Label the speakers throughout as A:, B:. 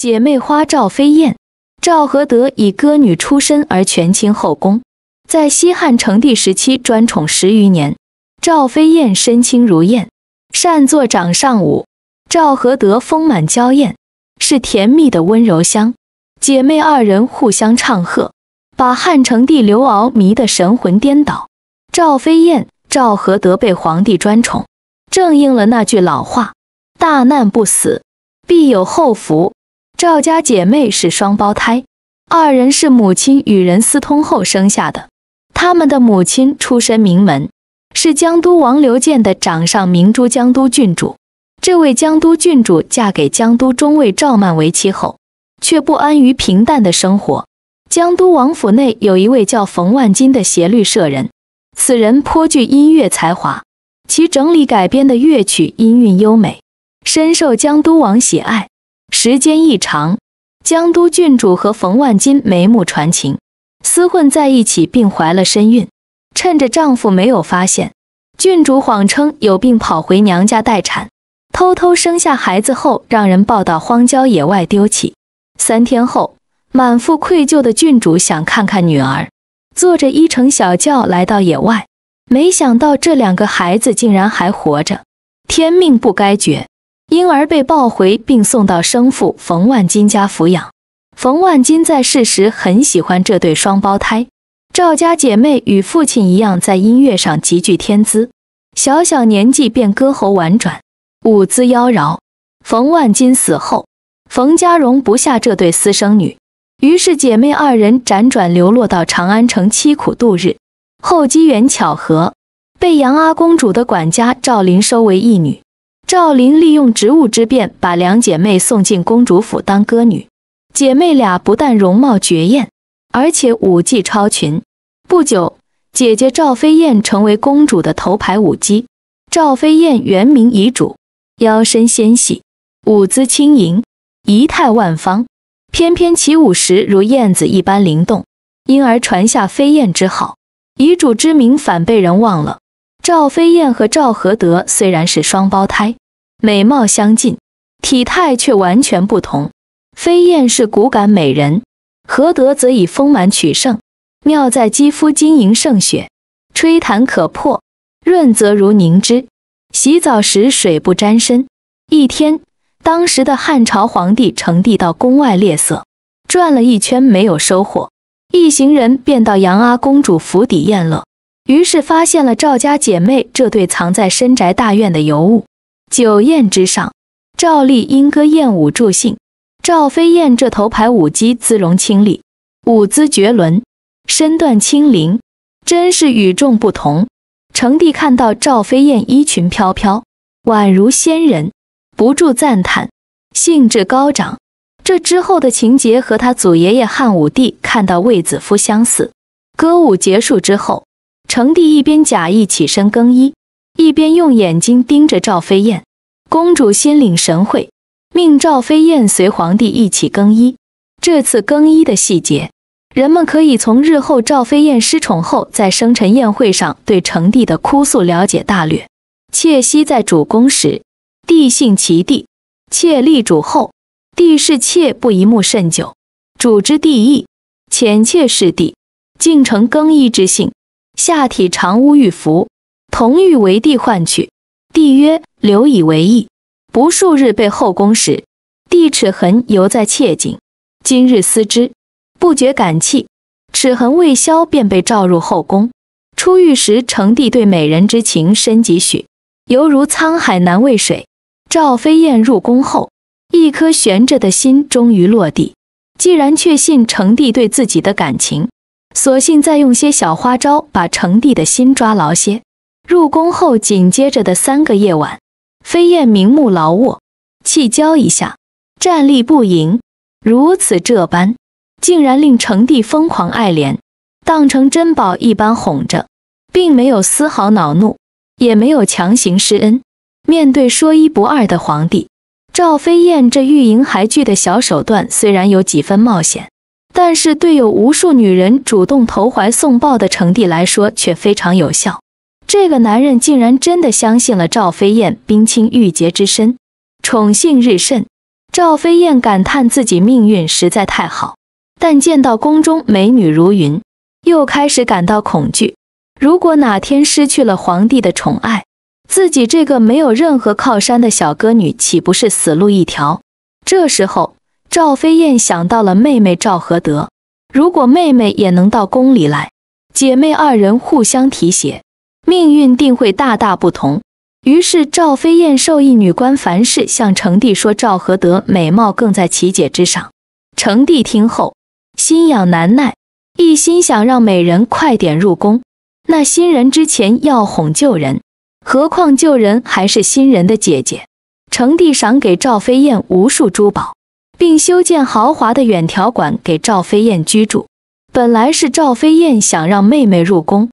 A: 姐妹花赵飞燕、赵合德以歌女出身而权倾后宫，在西汉成帝时期专宠十余年。赵飞燕身轻如燕，善作掌上舞；赵合德丰满娇艳，是甜蜜的温柔乡。姐妹二人互相唱和，把汉成帝刘骜迷得神魂颠倒。赵飞燕、赵合德被皇帝专宠，正应了那句老话：“大难不死，必有后福。”赵家姐妹是双胞胎，二人是母亲与人私通后生下的。他们的母亲出身名门，是江都王刘建的掌上明珠江都郡主。这位江都郡主嫁给江都中尉赵曼为妻后，却不安于平淡的生活。江都王府内有一位叫冯万金的协律舍人，此人颇具音乐才华，其整理改编的乐曲音韵优美，深受江都王喜爱。时间一长，江都郡主和冯万金眉目传情，厮混在一起，并怀了身孕。趁着丈夫没有发现，郡主谎称有病，跑回娘家待产，偷偷生下孩子后，让人抱到荒郊野外丢弃。三天后，满腹愧疚的郡主想看看女儿，坐着一乘小轿来到野外，没想到这两个孩子竟然还活着，天命不该绝。婴儿被抱回并送到生父冯万金家抚养。冯万金在世时很喜欢这对双胞胎，赵家姐妹与父亲一样在音乐上极具天资，小小年纪便歌喉婉转，舞姿妖娆。冯万金死后，冯家容不下这对私生女，于是姐妹二人辗转流落到长安城，凄苦度日。后机缘巧合，被杨阿公主的管家赵林收为义女。赵琳利用职务之便，把两姐妹送进公主府当歌女。姐妹俩不但容貌绝艳，而且舞技超群。不久，姐姐赵飞燕成为公主的头牌舞姬。赵飞燕原名遗嘱，腰身纤细，舞姿轻盈，仪态万方。翩翩起舞时如燕子一般灵动，因而传下“飞燕”之好。遗嘱之名反被人忘了。赵飞燕和赵合德虽然是双胞胎，美貌相近，体态却完全不同。飞燕是骨感美人，何德则以丰满取胜，妙在肌肤晶莹胜雪，吹弹可破，润泽如凝脂。洗澡时水不沾身。一天，当时的汉朝皇帝成帝到宫外猎色，转了一圈没有收获，一行人便到杨阿公主府邸宴乐，于是发现了赵家姐妹这对藏在深宅大院的尤物。酒宴之上，赵丽莺歌燕舞助兴。赵飞燕这头牌舞姬，姿容清丽，舞姿绝伦，身段轻灵，真是与众不同。成帝看到赵飞燕衣裙飘飘，宛如仙人，不住赞叹，兴致高涨。这之后的情节和他祖爷爷汉武帝看到卫子夫相似。歌舞结束之后，成帝一边假意起身更衣。一边用眼睛盯着赵飞燕，公主心领神会，命赵飞燕随皇帝一起更衣。这次更衣的细节，人们可以从日后赵飞燕失宠后在生辰宴会上对成帝的哭诉了解大略。妾息在主宫时，帝姓其弟，妾立主后，帝视妾不宜目甚久。主之帝意遣妾侍帝，竟成更衣之性，下体常无欲服。同欲为帝换取，帝曰：“留以为意。”不数日被后宫使，帝齿痕犹在切颈。今日思之，不觉感泣。齿痕未消，便被召入后宫。初遇时，成帝对美人之情深几许，犹如沧海难为水。赵飞燕入宫后，一颗悬着的心终于落地。既然确信成帝对自己的感情，索性再用些小花招，把成帝的心抓牢些。入宫后，紧接着的三个夜晚，飞燕明目劳卧，气交一下，站立不盈，如此这般，竟然令成帝疯狂爱怜，当成珍宝一般哄着，并没有丝毫恼怒，也没有强行施恩。面对说一不二的皇帝，赵飞燕这欲迎还拒的小手段虽然有几分冒险，但是对有无数女人主动投怀送抱的成帝来说，却非常有效。这个男人竟然真的相信了赵飞燕冰清玉洁之身，宠幸日甚。赵飞燕感叹自己命运实在太好，但见到宫中美女如云，又开始感到恐惧。如果哪天失去了皇帝的宠爱，自己这个没有任何靠山的小歌女岂不是死路一条？这时候，赵飞燕想到了妹妹赵合德，如果妹妹也能到宫里来，姐妹二人互相提携。命运定会大大不同。于是赵飞燕授意女官樊氏向成帝说：“赵合德美貌更在其姐之上。”成帝听后心痒难耐，一心想让美人快点入宫。那新人之前要哄旧人，何况旧人还是新人的姐姐？成帝赏给赵飞燕无数珠宝，并修建豪华的远条馆给赵飞燕居住。本来是赵飞燕想让妹妹入宫。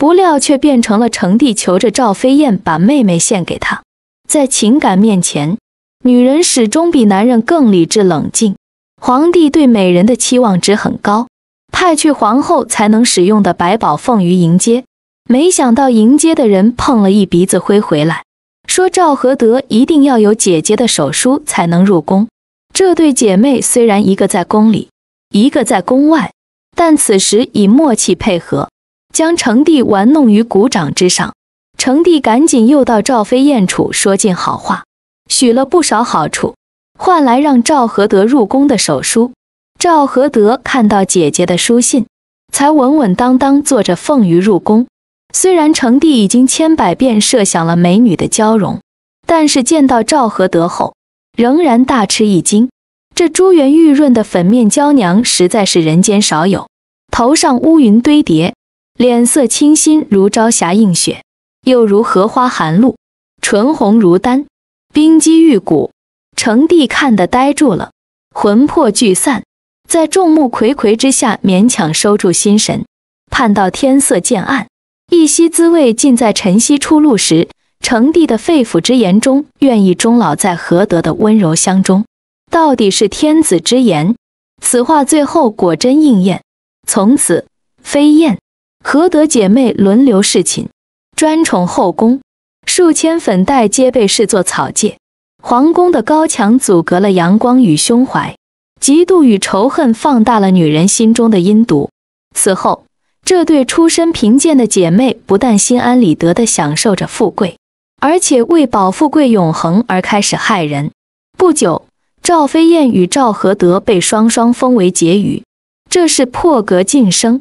A: 不料却变成了成帝求着赵飞燕把妹妹献给他，在情感面前，女人始终比男人更理智冷静。皇帝对美人的期望值很高，派去皇后才能使用的百宝凤鱼迎接，没想到迎接的人碰了一鼻子灰，回来，说赵和德一定要有姐姐的手书才能入宫。这对姐妹虽然一个在宫里，一个在宫外，但此时已默契配合。将成帝玩弄于股掌之上，成帝赶紧又到赵飞燕处说尽好话，许了不少好处，换来让赵合德入宫的手书。赵合德看到姐姐的书信，才稳稳当当坐着凤鱼入宫。虽然成帝已经千百遍设想了美女的娇容，但是见到赵合德后，仍然大吃一惊。这珠圆玉润的粉面娇娘，实在是人间少有，头上乌云堆叠。脸色清新如朝霞映雪，又如荷花含露，唇红如丹，冰肌玉骨。成帝看的呆住了，魂魄聚散，在众目睽睽之下勉强收住心神。盼到天色渐暗，一夕滋味尽在晨曦初露时。成帝的肺腑之言中，愿意终老在何德的温柔乡中，到底是天子之言。此话最后果真应验，从此飞燕。何德姐妹轮流侍寝，专宠后宫，数千粉黛皆被视作草芥。皇宫的高墙阻隔了阳光与胸怀，嫉妒与仇恨放大了女人心中的阴毒。此后，这对出身贫贱的姐妹不但心安理得地享受着富贵，而且为保富贵永恒而开始害人。不久，赵飞燕与赵合德被双双封为婕妤，这是破格晋升。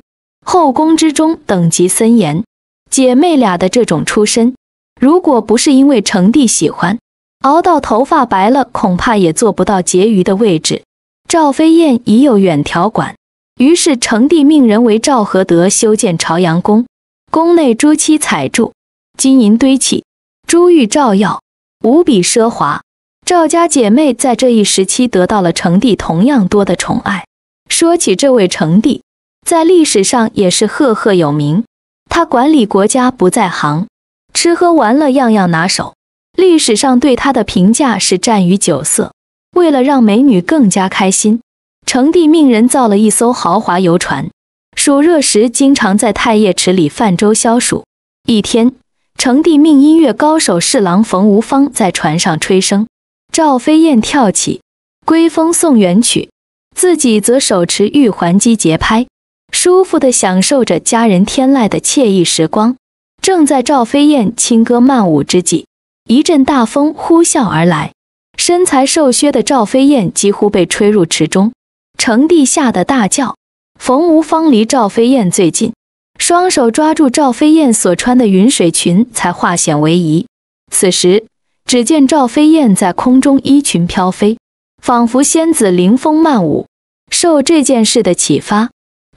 A: 后宫之中等级森严，姐妹俩的这种出身，如果不是因为成帝喜欢，熬到头发白了，恐怕也做不到婕妤的位置。赵飞燕已有远条馆，于是成帝命人为赵合德修建朝阳宫，宫内朱漆彩柱，金银堆砌，珠玉照耀，无比奢华。赵家姐妹在这一时期得到了成帝同样多的宠爱。说起这位成帝。在历史上也是赫赫有名。他管理国家不在行，吃喝玩乐样样拿手。历史上对他的评价是“战于酒色”。为了让美女更加开心，成帝命人造了一艘豪华游船，暑热时经常在太液池里泛舟消暑。一天，成帝命音乐高手侍郎冯无方在船上吹笙，赵飞燕跳起《归风送元曲》，自己则手持玉环击节拍。舒服地享受着佳人天籁的惬意时光，正在赵飞燕轻歌曼舞之际，一阵大风呼啸而来，身材瘦削的赵飞燕几乎被吹入池中。成帝吓得大叫，冯无方离赵飞燕最近，双手抓住赵飞燕所穿的云水裙，才化险为夷。此时，只见赵飞燕在空中衣裙飘飞，仿佛仙子凌风曼舞。受这件事的启发。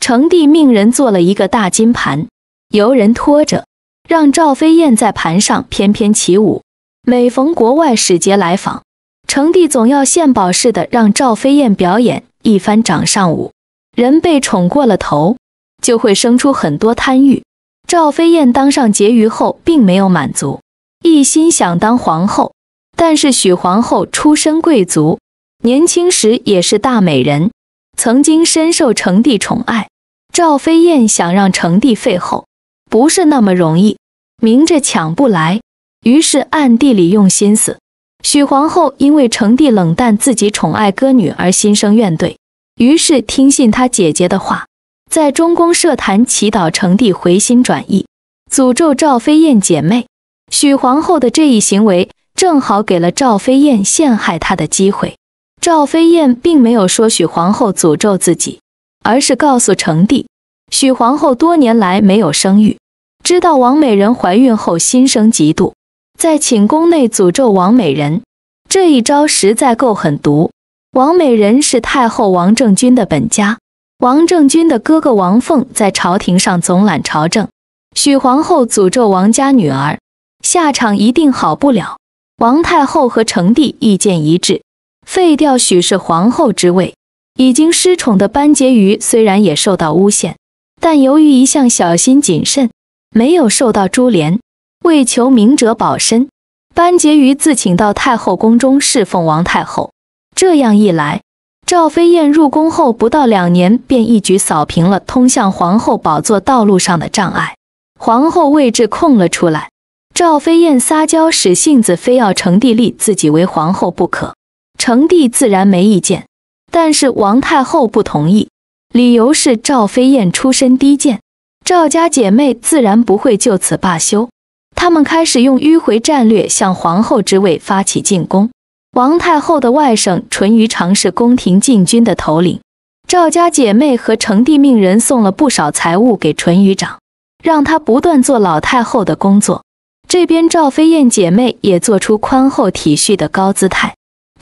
A: 成帝命人做了一个大金盘，由人托着，让赵飞燕在盘上翩翩起舞。每逢国外使节来访，成帝总要献宝似的让赵飞燕表演一番掌上舞。人被宠过了头，就会生出很多贪欲。赵飞燕当上婕妤后，并没有满足，一心想当皇后。但是许皇后出身贵族，年轻时也是大美人，曾经深受成帝宠爱。赵飞燕想让成帝废后，不是那么容易，明着抢不来，于是暗地里用心思。许皇后因为成帝冷淡自己、宠爱歌女而心生怨怼，于是听信她姐姐的话，在中宫设坛祈祷成帝回心转意，诅咒赵飞燕姐妹。许皇后的这一行为，正好给了赵飞燕陷害她的机会。赵飞燕并没有说许皇后诅咒自己。而是告诉成帝，许皇后多年来没有生育，知道王美人怀孕后心生嫉妒，在寝宫内诅咒王美人。这一招实在够狠毒。王美人是太后王政君的本家，王政君的哥哥王凤在朝廷上总揽朝政，许皇后诅咒王家女儿，下场一定好不了。王太后和成帝意见一致，废掉许氏皇后之位。已经失宠的班婕妤虽然也受到诬陷，但由于一向小心谨慎，没有受到株连。为求明哲保身，班婕妤自请到太后宫中侍奉王太后。这样一来，赵飞燕入宫后不到两年，便一举扫平了通向皇后宝座道路上的障碍，皇后位置空了出来。赵飞燕撒娇使性子，非要成帝立自己为皇后不可。成帝自然没意见。但是王太后不同意，理由是赵飞燕出身低贱，赵家姐妹自然不会就此罢休。她们开始用迂回战略向皇后之位发起进攻。王太后的外甥淳于长是宫廷禁军的头领，赵家姐妹和成帝命人送了不少财物给淳于长，让他不断做老太后的工作。这边赵飞燕姐妹也做出宽厚体恤的高姿态。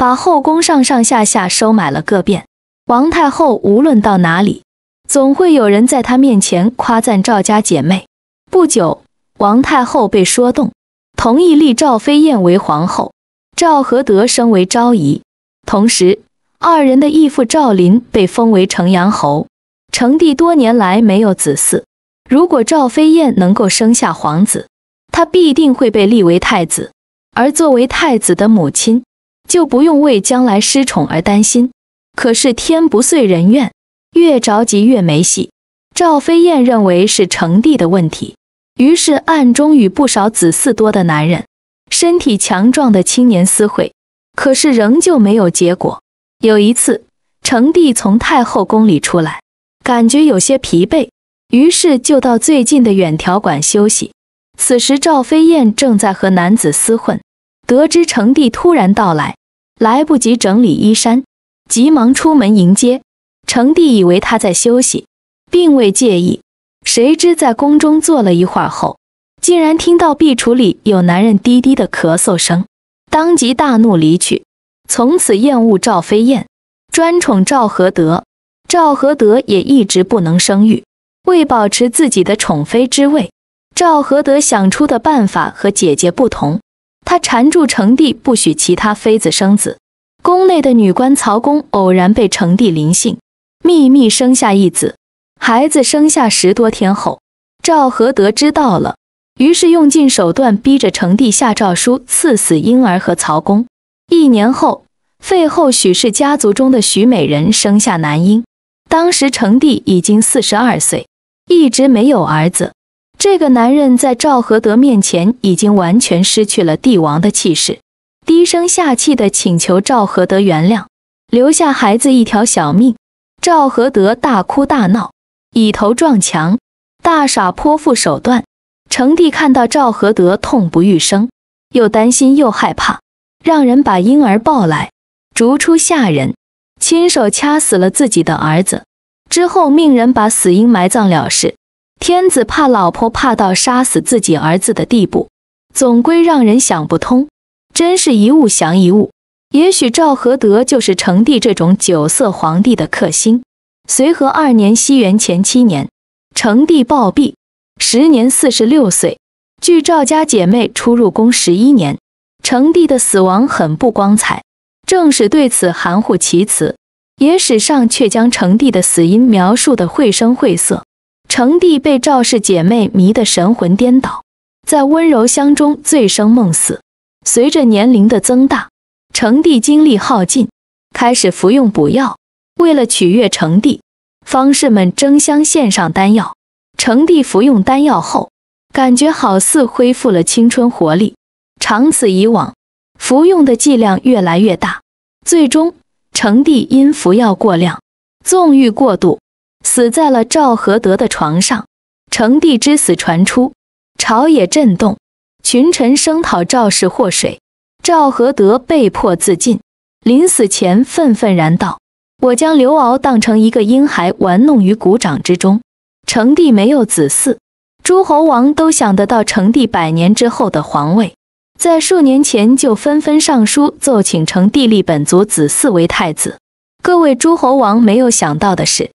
A: 把后宫上上下下收买了个遍，王太后无论到哪里，总会有人在她面前夸赞赵家姐妹。不久，王太后被说动，同意立赵飞燕为皇后，赵合德升为昭仪。同时，二人的义父赵林被封为成阳侯。成帝多年来没有子嗣，如果赵飞燕能够生下皇子，他必定会被立为太子，而作为太子的母亲。就不用为将来失宠而担心。可是天不遂人愿，越着急越没戏。赵飞燕认为是成帝的问题，于是暗中与不少子嗣多的男人、身体强壮的青年私会，可是仍旧没有结果。有一次，成帝从太后宫里出来，感觉有些疲惫，于是就到最近的远条馆休息。此时，赵飞燕正在和男子厮混，得知成帝突然到来。来不及整理衣衫，急忙出门迎接。成帝以为他在休息，并未介意。谁知在宫中坐了一会儿后，竟然听到壁橱里有男人低低的咳嗽声，当即大怒离去。从此厌恶赵飞燕，专宠赵合德。赵合德也一直不能生育。为保持自己的宠妃之位，赵合德想出的办法和姐姐不同。他缠住成帝，不许其他妃子生子。宫内的女官曹公偶然被成帝临幸，秘密生下一子。孩子生下十多天后，赵和德知道了，于是用尽手段逼着成帝下诏书赐死婴儿和曹公。一年后，废后许氏家族中的许美人生下男婴。当时成帝已经四十二岁，一直没有儿子。这个男人在赵合德面前已经完全失去了帝王的气势，低声下气地请求赵合德原谅，留下孩子一条小命。赵合德大哭大闹，以头撞墙，大耍泼妇手段。成帝看到赵合德痛不欲生，又担心又害怕，让人把婴儿抱来，逐出下人，亲手掐死了自己的儿子，之后命人把死婴埋葬了事。天子怕老婆，怕到杀死自己儿子的地步，总归让人想不通。真是一物降一物。也许赵合德就是成帝这种酒色皇帝的克星。随和二年（西元前七年），成帝暴毙，时年四十六岁。据赵家姐妹出入宫十一年，成帝的死亡很不光彩。正史对此含糊其辞，野史上却将成帝的死因描述得绘声绘色。成帝被赵氏姐妹迷得神魂颠倒，在温柔乡中醉生梦死。随着年龄的增大，成帝精力耗尽，开始服用补药。为了取悦成帝，方士们争相献上丹药。成帝服用丹药后，感觉好似恢复了青春活力。长此以往，服用的剂量越来越大，最终成帝因服药过量、纵欲过度。死在了赵合德的床上。成帝之死传出，朝野震动，群臣声讨赵氏祸水。赵合德被迫自尽，临死前愤愤然道：“我将刘骜当成一个婴孩玩弄于股掌之中。成帝没有子嗣，诸侯王都想得到成帝百年之后的皇位，在数年前就纷纷上书奏请成帝立本族子嗣为太子。各位诸侯王没有想到的是。”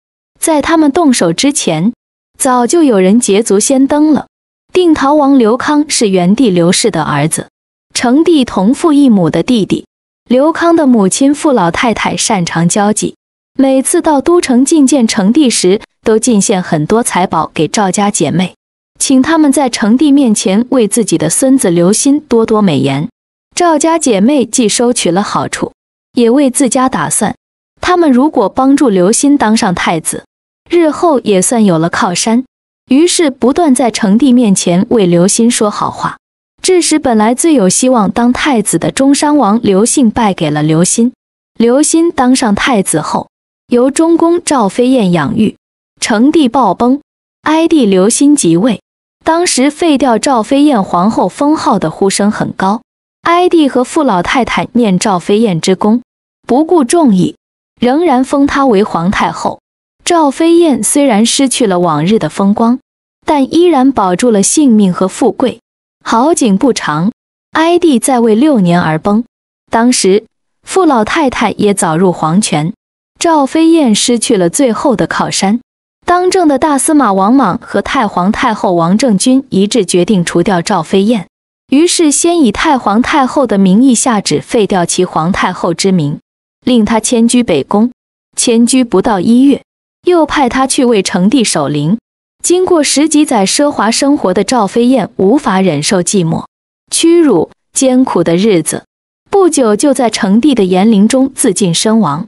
A: 在他们动手之前，早就有人捷足先登了。定陶王刘康是元帝刘氏的儿子，成帝同父异母的弟弟。刘康的母亲傅老太太擅长交际，每次到都城觐见成帝时，都进献很多财宝给赵家姐妹，请他们在成帝面前为自己的孙子刘歆多多美言。赵家姐妹既收取了好处，也为自家打算。他们如果帮助刘歆当上太子，日后也算有了靠山，于是不断在成帝面前为刘欣说好话，致使本来最有希望当太子的中山王刘姓败给了刘欣。刘欣当上太子后，由中宫赵飞燕养育。成帝暴崩，哀帝刘欣即位。当时废掉赵飞燕皇后封号的呼声很高，哀帝和傅老太太念赵飞燕之功，不顾众议，仍然封她为皇太后。赵飞燕虽然失去了往日的风光，但依然保住了性命和富贵。好景不长，哀帝在位六年而崩。当时，傅老太太也早入黄泉，赵飞燕失去了最后的靠山。当政的大司马王莽和太皇太后王政君一致决定除掉赵飞燕，于是先以太皇太后的名义下旨废掉其皇太后之名，令她迁居北宫。迁居不到一月。又派他去为成帝守灵。经过十几载奢华生活的赵飞燕，无法忍受寂寞、屈辱、艰苦的日子，不久就在成帝的严陵中自尽身亡。